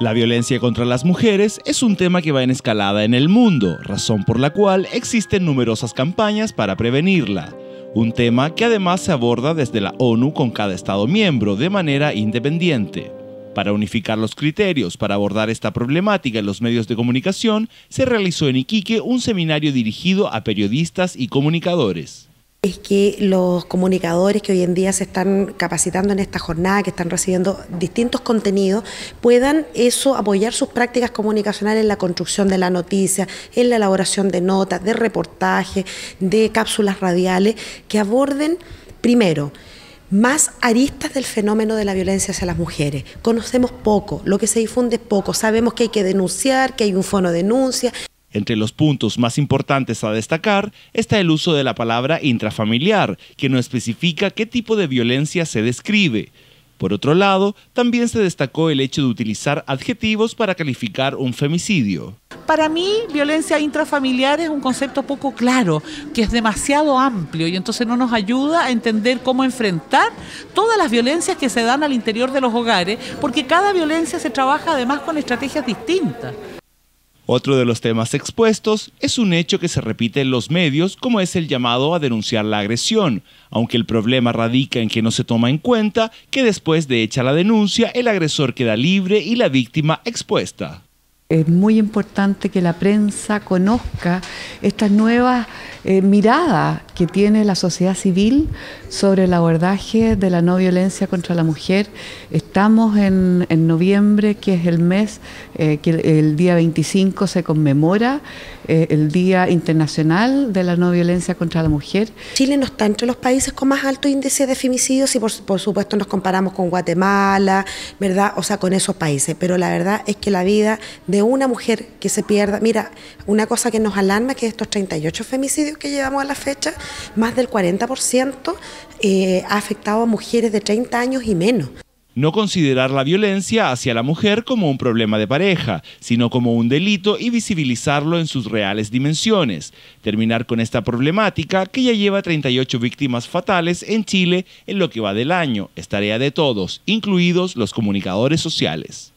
La violencia contra las mujeres es un tema que va en escalada en el mundo, razón por la cual existen numerosas campañas para prevenirla. Un tema que además se aborda desde la ONU con cada Estado miembro de manera independiente. Para unificar los criterios para abordar esta problemática en los medios de comunicación, se realizó en Iquique un seminario dirigido a periodistas y comunicadores es que los comunicadores que hoy en día se están capacitando en esta jornada, que están recibiendo distintos contenidos, puedan eso apoyar sus prácticas comunicacionales en la construcción de la noticia, en la elaboración de notas, de reportajes, de cápsulas radiales, que aborden primero más aristas del fenómeno de la violencia hacia las mujeres. Conocemos poco, lo que se difunde es poco, sabemos que hay que denunciar, que hay un fono de denuncia. Entre los puntos más importantes a destacar está el uso de la palabra intrafamiliar, que no especifica qué tipo de violencia se describe. Por otro lado, también se destacó el hecho de utilizar adjetivos para calificar un femicidio. Para mí, violencia intrafamiliar es un concepto poco claro, que es demasiado amplio y entonces no nos ayuda a entender cómo enfrentar todas las violencias que se dan al interior de los hogares, porque cada violencia se trabaja además con estrategias distintas. Otro de los temas expuestos es un hecho que se repite en los medios como es el llamado a denunciar la agresión, aunque el problema radica en que no se toma en cuenta que después de hecha la denuncia el agresor queda libre y la víctima expuesta. Es muy importante que la prensa conozca esta nueva eh, mirada que tiene la sociedad civil sobre el abordaje de la no violencia contra la mujer. Estamos en, en noviembre, que es el mes eh, que el, día 25 se conmemora eh, el Día Internacional de la No Violencia contra la Mujer. Chile no está entre los países con más alto índice de femicidios y por, supuesto nos comparamos con Guatemala, ¿verdad? O sea, con esos países. Pero la verdad es que la vida de una mujer que se pierda, mira, una cosa que nos alarma es que estos 38 femicidios que llevamos a la fecha, más del 40% eh, ha afectado a mujeres de 30 años y menos. No considerar la violencia hacia la mujer como un problema de pareja, sino como un delito y visibilizarlo en sus reales dimensiones. Terminar con esta problemática que ya lleva 38 víctimas fatales en Chile en lo que va del año es tarea de todos, incluidos los comunicadores sociales.